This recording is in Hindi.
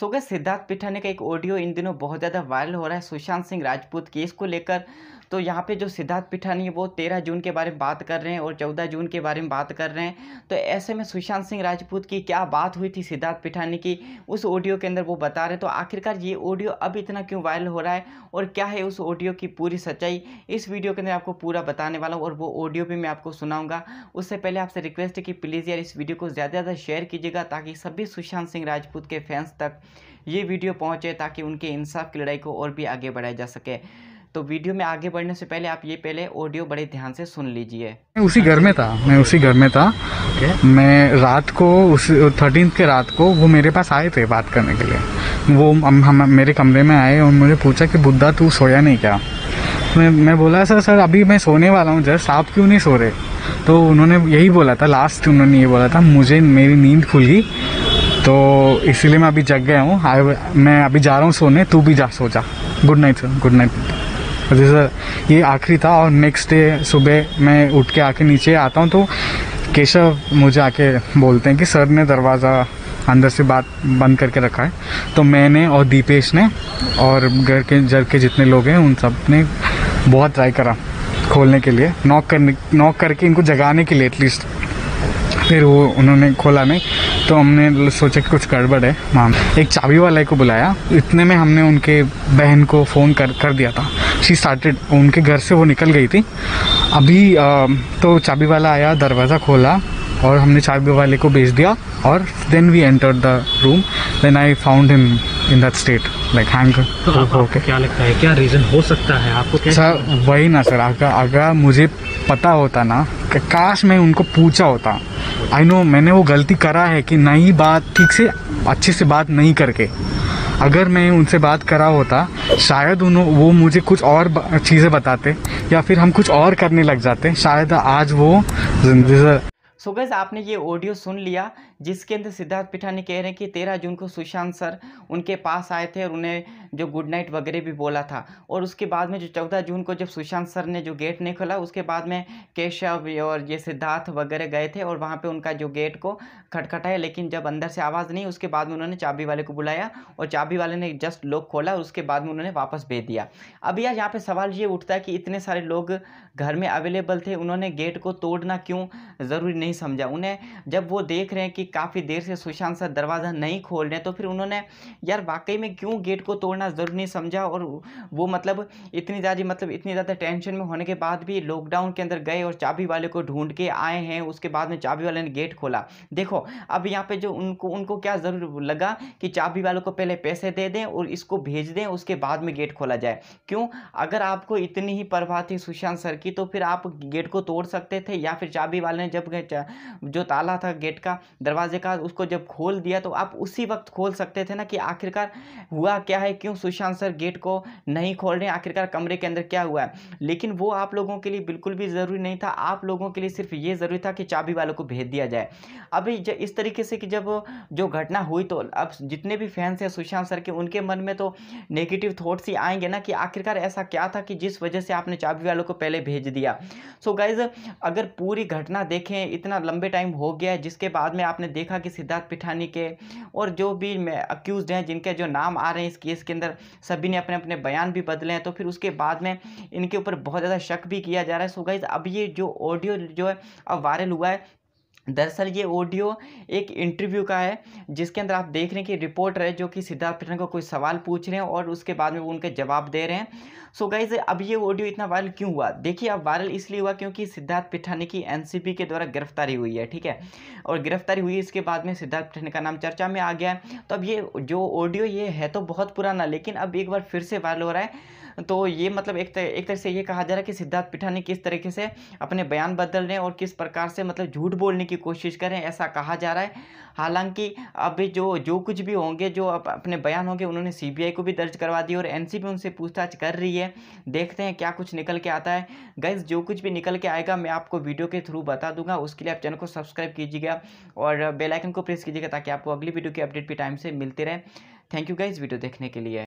सो गए सिद्धार्थ पिठानी का एक ऑडियो इन दिनों बहुत ज़्यादा वायरल हो रहा है सुशांत सिंह राजपूत केस को लेकर तो यहाँ पे जो सिद्धार्थ पिठानी है वो तेरह जून के बारे में बात कर रहे हैं और चौदह जून के बारे में बात कर रहे हैं तो ऐसे में सुशांत सिंह राजपूत की क्या बात हुई थी सिद्धार्थ पिठानी की उस ऑडियो के अंदर वो बता रहे हैं तो आखिरकार ये ऑडियो अब इतना क्यों वायरल हो रहा है और क्या है उस ऑडियो की पूरी सच्चाई इस वीडियो के अंदर आपको पूरा बताने वाला हूँ और वो ऑडियो भी मैं आपको सुनाऊँगा उससे पहले आपसे रिक्वेस्ट है कि प्लीज़ यार इस वीडियो को ज़्यादा से ज़्यादा शेयर कीजिएगा ताकि सभी सुशांत सिंह राजपूत के फैंस तक ये वीडियो पहुँचे ताकि उनके इंसाफ की लड़ाई को और भी आगे बढ़ाया जा सके तो वीडियो में आगे बढ़ने से पहले आप ये पहले ऑडियो बड़े ध्यान से सुन लीजिए मैं उसी घर में था मैं उसी घर में था okay. मैं रात को उस थर्टीन के रात को वो मेरे पास आए थे बात करने के लिए वो हम, हम मेरे कमरे में आए और मुझे पूछा कि बुद्धा तू सोया नहीं क्या मैं मैं बोला सर सर अभी मैं सोने वाला हूँ जस्ट आप क्यों नहीं सो रहे तो उन्होंने यही बोला था लास्ट उन्होंने ये बोला था मुझे मेरी नींद खुल गई तो इसीलिए मैं अभी जग गया हूँ मैं अभी जा रहा हूँ सोने तू भी जा सो जा good night sir good night जी सर ये आखिरी था और नेक्स्ट डे सुबह मैं उठ के आके नीचे आता हूँ तो केशव मुझे आके बोलते हैं कि सर ने दरवाज़ा अंदर से बात बंद करके रखा है तो मैंने और दीपेश ने और घर के जर के जितने लोग हैं उन सब ने बहुत ट्राई करा खोलने के लिए नॉक करने नॉक करके इनको जगाने के लिए एटलीस्ट फिर वो उन्होंने खोला नहीं तो हमने सोचा कि कुछ गड़बड़ है मैम एक चाबी वाले को बुलाया इतने में हमने उनके बहन को फ़ोन कर कर दिया था शी स्टार्टेड उनके घर से वो निकल गई थी अभी तो चाबी वाला आया दरवाज़ा खोला और हमने चाबी वाले को भेज दिया और then we enter the room then I found him in that state like hang क्या लगता है क्या रीज़न हो सकता है आपको क्या सर वही ना सर अगर अगर मुझे पता होता ना काश मैं उनको पूछा होता आई नो मैंने वो गलती करा है कि नई बात ठीक से अच्छे से बात नहीं करके अगर मैं उनसे बात करा होता शायद उन्हों वो मुझे कुछ और चीज़ें बताते या फिर हम कुछ और करने लग जाते शायद आज वो सो so गैस आपने ये ऑडियो सुन लिया जिसके अंदर सिद्धार्थ पिठानी कह रहे हैं कि तेरह जून को सुशांत सर उनके पास आए थे और उन्हें जो गुड नाइट वगैरह भी बोला था और उसके बाद में जो चौदह जून को जब सुशांत सर ने जो गेट नहीं खोला उसके बाद में केशव और ये सिद्धार्थ वगैरह गए थे और वहाँ पर उनका जो गेट को खटखटाया लेकिन जब अंदर से आवाज़ नहीं उसके बाद में उन्होंने चाबी वाले को बुलाया और चाबी वाले ने जस्ट लोग खोला और उसके बाद में उन्होंने वापस भेज दिया अब यार यहाँ पर सवाल ये उठता है कि इतने सारे लोग घर में अवेलेबल थे उन्होंने गेट को तोड़ना क्यों ज़रूरी नहीं समझा उन्हें जब वो देख रहे हैं कि काफ़ी देर से सुशांत सर दरवाज़ा नहीं खोल रहे तो फिर उन्होंने यार वाकई में क्यों गेट को तोड़ना इतना ज़रूरी नहीं समझा और वो मतलब इतनी ज़्यादा मतलब इतनी ज़्यादा टेंशन में होने के बाद भी लॉकडाउन के अंदर गए और चाबी वाले को ढूंढ के आए हैं उसके बाद में चाबी वाले ने गेट खोला देखो अब यहाँ पे जो उनको उनको क्या ज़रूर लगा कि चाबी वालों को पहले पैसे दे दें और इसको भेज दें उसके बाद में गेट खोला जाए क्यों अगर आपको इतनी ही परवाह थी सुशांत सर की तो फिर आप गेट को तोड़ सकते थे या फिर चाबी वाले ने जब जो ताला था गेट का दरवाजे का उसको जब खोल दिया तो आप उसी वक्त खोल सकते थे ना कि आखिरकार हुआ क्या है क्यों सुशांत सर गेट को नहीं खोल रहे आखिरकार कमरे के अंदर क्या हुआ है लेकिन वो आप लोगों के लिए बिल्कुल भी ज़रूरी नहीं था आप लोगों के लिए सिर्फ ये ज़रूरी था कि चाबी वालों को भेज दिया जाए अभी इस तरीके से कि जब जो घटना हुई तो अब जितने भी फैंस हैं सुशांत सर के उनके मन में तो नेगेटिव थाट्स ही आएंगे ना कि आखिरकार ऐसा क्या था कि जिस वजह से आपने चाबी वालों को पहले भेज दिया सो so गाइज अगर पूरी घटना देखें इतना लंबे टाइम हो गया है जिसके बाद में आपने देखा कि सिद्धार्थ पिठानी के और जो भी अक्यूज़ हैं जिनके जो नाम आ रहे हैं इस केस के अंदर सभी ने अपने अपने बयान भी बदले हैं तो फिर उसके बाद में इनके ऊपर बहुत ज़्यादा शक भी किया जा रहा है सो गाइज अब ये जो ऑडियो जो है अब वायरल हुआ है दरअसल ये ऑडियो एक इंटरव्यू का है जिसके अंदर आप देख रहे हैं कि रिपोर्टर है जो कि सिद्धार्थ पटेल को कोई सवाल पूछ रहे हैं और उसके बाद में वो उनके जवाब दे रहे हैं सो so गाइज अब ये ऑडियो इतना वायरल क्यों हुआ देखिए अब वायरल इसलिए हुआ क्योंकि सिद्धार्थ पिठानी की एनसीपी के द्वारा गिरफ्तारी हुई है ठीक है और गिरफ्तारी हुई इसके बाद में सिद्धार्थ पिठानी का नाम चर्चा में आ गया है तो अब ये जो ऑडियो ये है तो बहुत पुराना लेकिन अब एक बार फिर से वायरल हो रहा है तो ये मतलब एक तरह एक तरह से ये कहा जा रहा है कि सिद्धार्थ पिठानी किस तरीके से अपने बयान बदलने और किस प्रकार से मतलब झूठ बोलने की कोशिश करें ऐसा कहा जा रहा है हालांकि अभी जो जो कुछ भी होंगे जो अप, अपने बयान होंगे उन्होंने सीबीआई को भी दर्ज करवा दिया और एनसीबी उनसे पूछताछ कर रही है देखते हैं क्या कुछ निकल के आता है गैस जो कुछ भी निकल के आएगा मैं आपको वीडियो के थ्रू बता दूंगा उसके लिए आप चैनल को सब्सक्राइब कीजिएगा और बेलाइकन को प्रेस कीजिएगा ताकि आपको अगली वीडियो की अपडेट भी टाइम से मिलते रहे थैंक यू गाइज वीडियो देखने के लिए